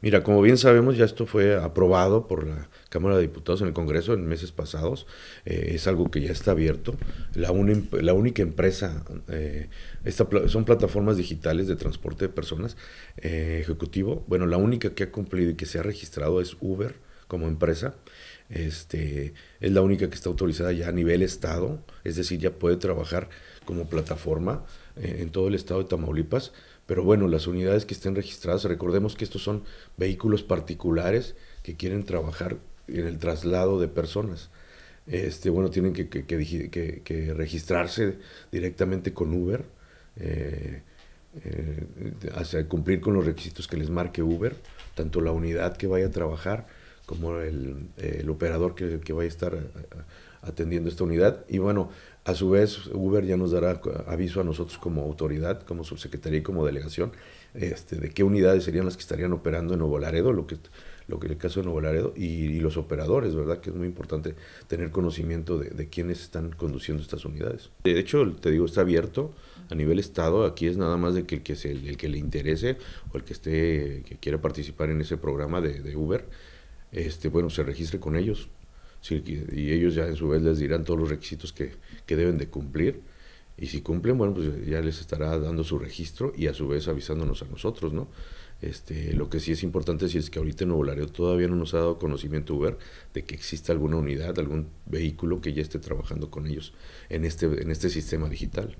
Mira, como bien sabemos, ya esto fue aprobado por la Cámara de Diputados en el Congreso en meses pasados. Eh, es algo que ya está abierto. La, em, la única empresa, eh, son plataformas digitales de transporte de personas eh, ejecutivo. Bueno, la única que ha cumplido y que se ha registrado es Uber como empresa. Este, es la única que está autorizada ya a nivel estado, es decir, ya puede trabajar como plataforma eh, en todo el estado de Tamaulipas. Pero bueno, las unidades que estén registradas, recordemos que estos son vehículos particulares que quieren trabajar en el traslado de personas. Este, bueno, tienen que, registrarse directamente con Uber, eh, eh cumplir con los requisitos que les marque Uber, tanto la unidad que vaya a trabajar como el, operador que, que, vaya a estar eh, atendiendo esta unidad. Y bueno, a su vez, Uber ya nos dará aviso a nosotros como autoridad, como subsecretaría y como delegación, este, de qué unidades serían las que estarían operando en Nuevo Laredo, lo que, lo que el caso de Nuevo Laredo, y, los operadores, ¿verdad? Que es muy importante tener conocimiento de, quiénes están conduciendo estas unidades. De hecho, te digo, está abierto a nivel Estado, aquí es nada más de que el que, se, el que le interese o el que, esté, que quiera participar en ese programa de, de Uber, este, bueno, se registre con ellos y ellos ya en su vez les dirán todos los requisitos que, deben de cumplir y si cumplen, bueno, pues ya les estará dando su registro y a su vez avisándonos a nosotros, ¿no? Este, lo que sí es importante es que ahorita en Nuevo Laredo todavía no nos ha dado conocimiento Uber de que exista alguna unidad, algún vehículo que ya esté trabajando con ellos en este, en este sistema digital.